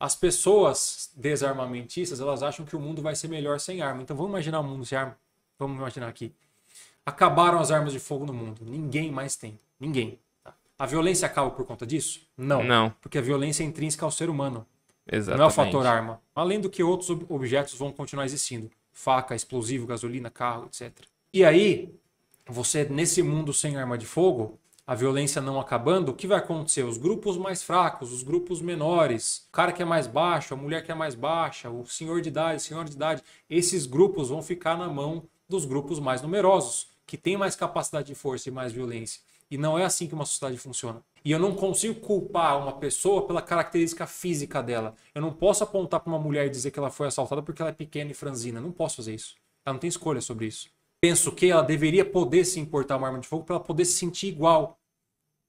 as pessoas desarmamentistas, elas acham que o mundo vai ser melhor sem arma. Então vamos imaginar o um mundo sem arma. Vamos imaginar aqui. Acabaram as armas de fogo no mundo. Ninguém mais tem. Ninguém. Tá? A violência acaba por conta disso? Não. Não. Porque a violência é intrínseca ao ser humano. Exatamente. Não é o fator arma. Além do que outros objetos vão continuar existindo. Faca, explosivo, gasolina, carro, etc. E aí, você nesse mundo sem arma de fogo, a violência não acabando, o que vai acontecer? Os grupos mais fracos, os grupos menores, o cara que é mais baixo, a mulher que é mais baixa, o senhor de idade, senhora de idade, esses grupos vão ficar na mão dos grupos mais numerosos, que têm mais capacidade de força e mais violência. E não é assim que uma sociedade funciona. E eu não consigo culpar uma pessoa pela característica física dela. Eu não posso apontar para uma mulher e dizer que ela foi assaltada porque ela é pequena e franzina. Não posso fazer isso. Ela não tem escolha sobre isso. Penso que ela deveria poder se importar uma arma de fogo para ela poder se sentir igual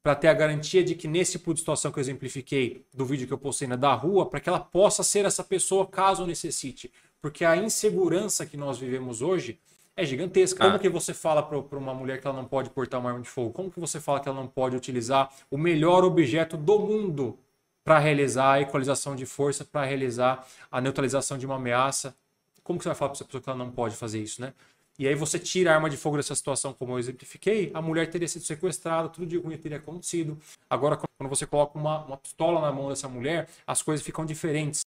para ter a garantia de que nesse tipo de situação que eu exemplifiquei do vídeo que eu postei na da rua, para que ela possa ser essa pessoa caso necessite. Porque a insegurança que nós vivemos hoje é gigantesca. Ah. Como que você fala para uma mulher que ela não pode portar uma arma de fogo? Como que você fala que ela não pode utilizar o melhor objeto do mundo para realizar a equalização de força, para realizar a neutralização de uma ameaça? Como que você vai falar para essa pessoa que ela não pode fazer isso, né? e aí você tira a arma de fogo dessa situação, como eu exemplifiquei, a mulher teria sido sequestrada, tudo de ruim teria acontecido. Agora, quando você coloca uma, uma pistola na mão dessa mulher, as coisas ficam diferentes.